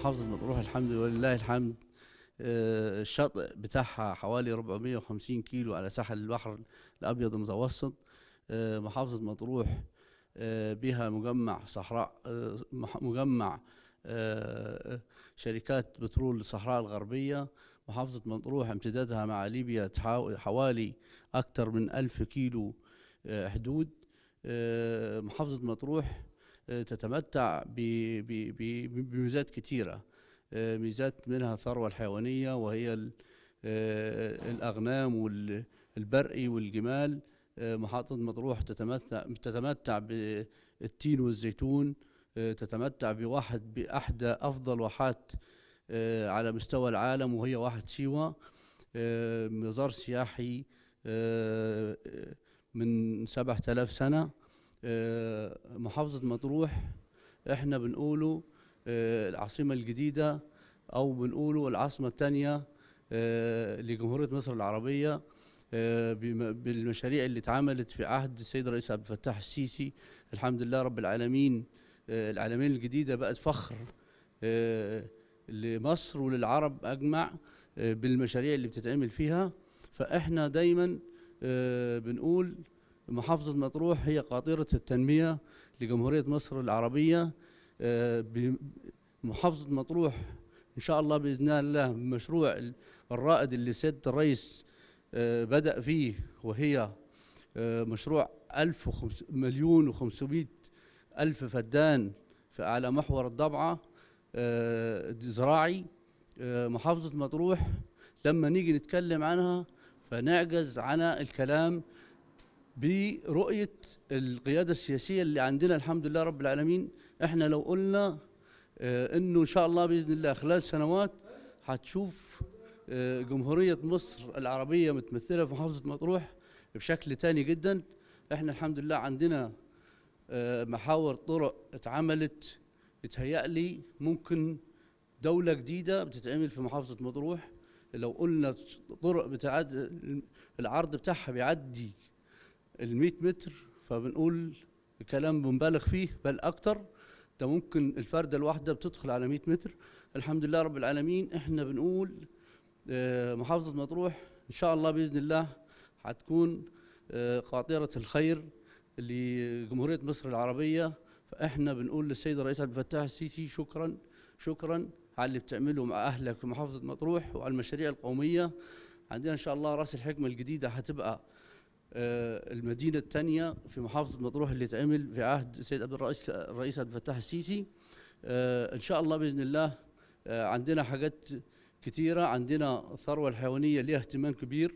محافظة مطروح الحمد لله الحمد آه، الشاطئ بتاعها حوالي 450 كيلو على ساحل البحر الأبيض المتوسط آه، محافظة مطروح آه، بها مجمع صحراء مجمع شركات بترول الصحراء الغربية محافظة مطروح امتدادها مع ليبيا حوالي أكثر من ألف كيلو حدود محافظة مطروح آه، تتمتع بميزات كثيرة آه، ميزات منها الثروة الحيوانية وهي آه، الأغنام والبرقي والجمال محطة مطروح تتمتع تتمتع بالتين والزيتون تتمتع بواحد بأحدى أفضل واحات على مستوى العالم وهي واحد سيوة مزار سياحي من سبعة آلاف سنة آه، محافظة مطروح احنا بنقوله آه، العاصمة الجديدة او بنقوله العاصمة الثانية آه، لجمهورية مصر العربية بالمشاريع اللي اتعملت في عهد السيد الرئيس عبد الفتاح السيسي الحمد لله رب العالمين العالمين الجديدة بقت فخر لمصر وللعرب أجمع بالمشاريع اللي بتتعمل فيها فإحنا دايما بنقول محافظة مطروح هي قاطرة التنمية لجمهورية مصر العربية آه، محافظة مطروح إن شاء الله بإذن الله مشروع الرائد اللي سيد الرئيس آه، بدأ فيه وهي آه، مشروع ألف وخمس مليون وخمسمائة ألف فدان على محور الضبعة زراعي محافظة مطروح لما نيجي نتكلم عنها فنعجز عن الكلام برؤيه القياده السياسيه اللي عندنا الحمد لله رب العالمين احنا لو قلنا آه، انه ان شاء الله باذن الله خلال سنوات هتشوف آه، جمهوريه مصر العربيه متمثله في محافظه مطروح بشكل تاني جدا احنا الحمد لله عندنا آه، محاور طرق اتعملت لي ممكن دولة جديدة بتتعمل في محافظة مطروح لو قلنا طرق بتعد العرض بتاعها بيعدي ال 100 متر فبنقول كلام بنبالغ فيه بل اكتر ده ممكن الفرده الواحده بتدخل على 100 متر الحمد لله رب العالمين احنا بنقول آه، محافظه مطروح ان شاء الله باذن الله هتكون قاطره آه، الخير لجمهوريه مصر العربيه فاحنا بنقول للسيد الرئيس عبد الفتاح السيسي شكرا شكرا على اللي بتعمله مع اهلك في محافظه مطروح وعلى المشاريع القوميه عندنا ان شاء الله راس الحكمه الجديده هتبقى آه، المدينة الثانية في محافظة مطروح اللي اتعمل في عهد السيد عبد الرئيس الرئيس عبد الفتاح السيسي آه، إن شاء الله بإذن الله آه، عندنا حاجات كثيرة عندنا الثروة الحيوانية ليها اهتمام كبير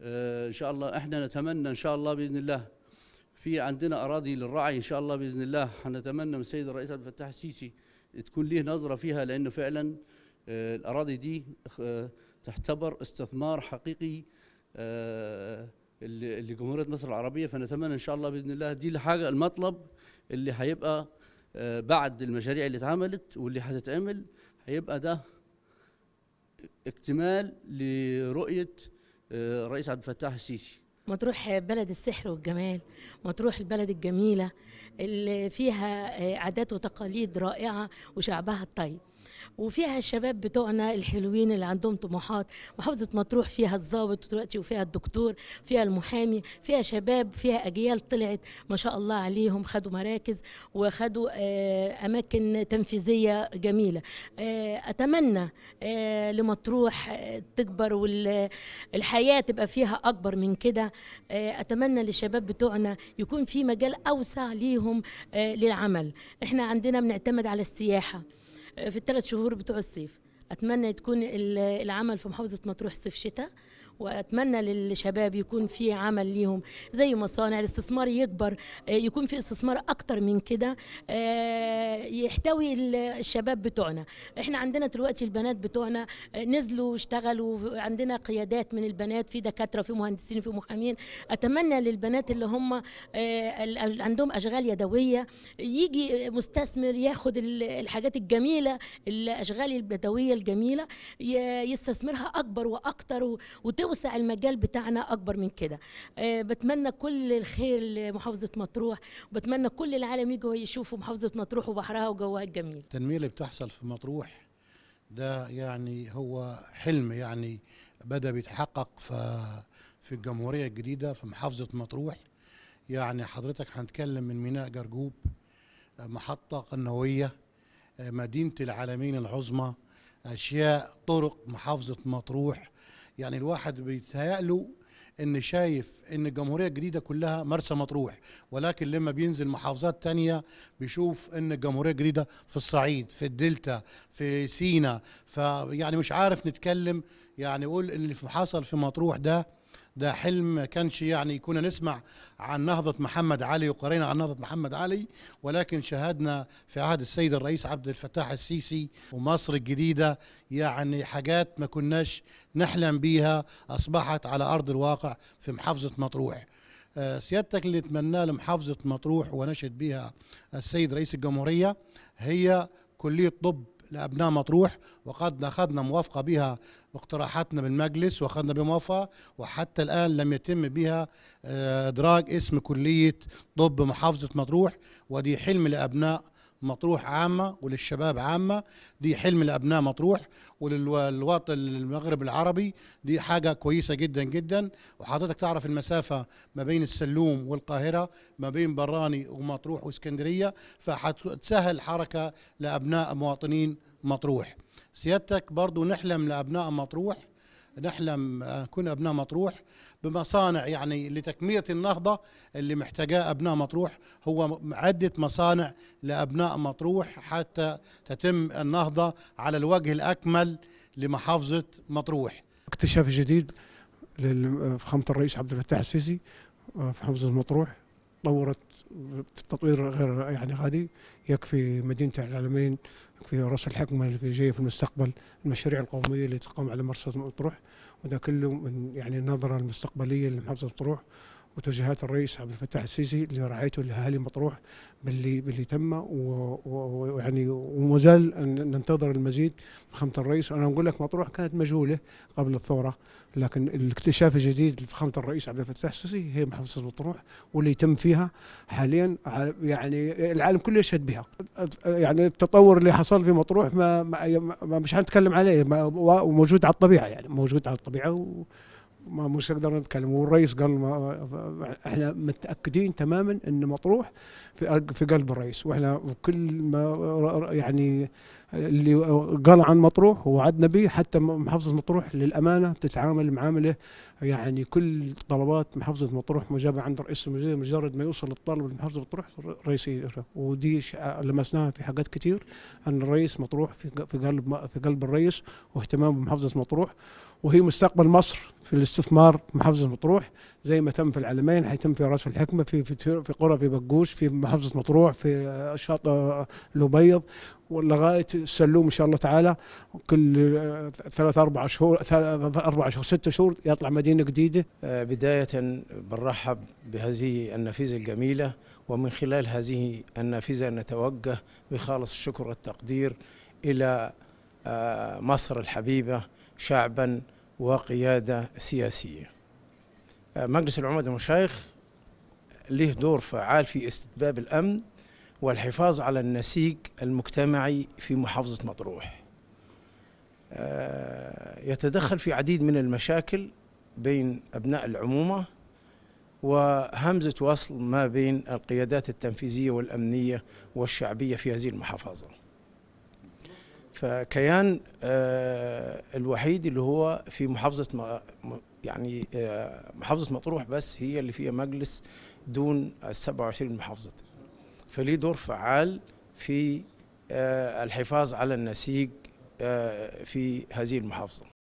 إن شاء الله إحنا نتمنى إن شاء الله بإذن الله في عندنا أراضي للرعي إن شاء الله بإذن الله هنتمنى من السيد الرئيس عبد الفتاح السيسي تكون ليه نظرة فيها لأنه فعلا الأراضي دي تعتبر استثمار حقيقي لجمهوريه مصر العربيه فنتمنى ان شاء الله باذن الله دي الحاجه المطلب اللي هيبقى آه، بعد المشاريع اللي اتعملت واللي هتتعمل هيبقى ده اكتمال لرؤيه الرئيس آه، عبد الفتاح السيسي مطروح بلد السحر والجمال مطروح البلد الجميله اللي فيها آه، عادات وتقاليد رائعه وشعبها الطيب وفيها الشباب بتوعنا الحلوين اللي عندهم طموحات محافظة مطروح فيها الضابط دلوقتي وفيها الدكتور فيها المحامي فيها شباب فيها أجيال طلعت ما شاء الله عليهم خدوا مراكز وخدوا آه، أماكن تنفيذية جميلة آه، أتمنى آه، لمطروح تكبر والحياة تبقى فيها أكبر من كده أتمنى للشباب بتوعنا يكون في مجال أوسع ليهم للعمل احنا عندنا بنعتمد على السياحة في الثلاث شهور بتوع الصيف اتمنى تكون العمل في محافظه مطروح صيف شتاء واتمنى للشباب يكون في عمل ليهم زي مصانع الاستثمار يكبر آه، يكون في استثمار اكتر من كده آه، يحتوي الشباب بتوعنا احنا عندنا دلوقتي البنات بتوعنا آه، نزلوا واشتغلوا عندنا قيادات من البنات في دكاتره في مهندسين في محامين اتمنى للبنات اللي هم عندهم اشغال يدويه يجي مستثمر ياخد الحاجات الجميله الاشغال اليدويه الجميله يستثمرها اكبر واكتر وتوسع نوسع المجال بتاعنا اكبر من كده أه بتمنى كل الخير لمحافظه مطروح وبتمنى كل العالم يجوا يشوفوا محافظه مطروح وبحرها وجوها الجميل التنميه اللي بتحصل في مطروح ده يعني هو حلم يعني بدا بيتحقق في في الجمهوريه الجديده في محافظه مطروح يعني حضرتك هنتكلم من ميناء جرجوب محطه قنويه مدينه العالمين العظمى اشياء طرق محافظه مطروح يعني الواحد بيتهيأله ان شايف ان الجمهوريه الجديده كلها مرسى مطروح ولكن لما بينزل محافظات تانية بيشوف ان الجمهوريه الجديده في الصعيد في الدلتا في سينا فيعني مش عارف نتكلم يعني قول ان اللي حصل في مطروح ده ده حلم كانش يعني كنا نسمع عن نهضة محمد علي وقرينا عن نهضة محمد علي ولكن شهدنا في عهد السيد الرئيس عبد الفتاح السيسي ومصر الجديدة يعني حاجات ما كناش نحلم بيها أصبحت على أرض الواقع في محافظة مطروح آه، سيادتك اللي نتمناه لمحافظة مطروح ونشد بها السيد رئيس الجمهورية هي كلية طب لابناء مطروح وقد اخذنا موافقه بها واقتراحاتنا بالمجلس واخذنا بموافقه وحتى الان لم يتم بها آه، ادراج اسم كليه طب محافظه مطروح ودي حلم لابناء مطروح عامة وللشباب عامة دي حلم الأبناء مطروح وللوطن المغرب العربي دي حاجة كويسة جدا جدا وحضرتك تعرف المسافة ما بين السلوم والقاهرة ما بين براني ومطروح واسكندرية فهتسهل حركة لأبناء مواطنين مطروح سيادتك برضو نحلم لأبناء مطروح نحلم نكون ابناء مطروح بمصانع يعني لتكميه النهضه اللي محتاجاه ابناء مطروح هو عده مصانع لابناء مطروح حتى تتم النهضه على الوجه الاكمل لمحافظه مطروح. اكتشاف جديد لفخامه الرئيس عبد الفتاح السيسي آه، في حافظه مطروح تطورت تطوير غير يعني غادي يكفي مدينه العالمين يكفي راس الحكمه اللي في جايه في المستقبل المشاريع القوميه اللي تقوم على مرصد مطروح وده كله من يعني النظره المستقبليه لمحافظه مطروح وتوجيهات الرئيس عبد الفتاح السيسي اللي رعيته لاهالي مطروح باللي باللي تم ويعني وما زال ننتظر المزيد من فخامه الرئيس وانا اقول لك مطروح كانت مجهوله قبل الثوره لكن الاكتشاف الجديد لفخامه الرئيس عبد الفتاح السيسي هي محافظه مطروح واللي تم فيها حاليا يعني العالم كله يشهد بها يعني التطور اللي حصل في مطروح ما, ما, مش هنتكلم عليه وموجود على الطبيعه يعني موجود على الطبيعه و ما مش نقدر نتكلم والرئيس قال ما احنا متاكدين تماما ان مطروح في في قلب الرئيس واحنا كل ما يعني اللي قال عن مطروح ووعدنا به حتى محافظه مطروح للامانه تتعامل معامله يعني كل طلبات محافظه مطروح مجابه عند رئيس المجلس مجرد ما يوصل الطالب لمحافظه مطروح الرئيس ودي لمسناها في حاجات كتير ان الرئيس مطروح في قلب في قلب الرئيس واهتمامه بمحافظه مطروح وهي مستقبل مصر في الاستثمار محافظه مطروح زي ما تم في العلمين حيتم في راس الحكمه في في في قرى في بقوش في محافظه مطروح في شاطئ الابيض ولغايه السلوم ان شاء الله تعالى كل ثلاث اربع شهور اربع شهور ست شهور يطلع مدينه جديده. آه، بدايه بنرحب بهذه النافذه الجميله ومن خلال هذه النافذه نتوجه بخالص الشكر والتقدير الى آه، مصر الحبيبه شعبا وقياده سياسيه. آه، مجلس العمد المشايخ له دور فعال في استتباب الامن والحفاظ على النسيج المجتمعي في محافظة مطروح آه، يتدخل في عديد من المشاكل بين أبناء العمومة وهمزة وصل ما بين القيادات التنفيذية والأمنية والشعبية في هذه المحافظة فكيان آه، الوحيد اللي هو في محافظة يعني آه، محافظة مطروح بس هي اللي فيها مجلس دون ال 27 محافظة فلي دور فعال في آه، الحفاظ على النسيج آه، في هذه المحافظة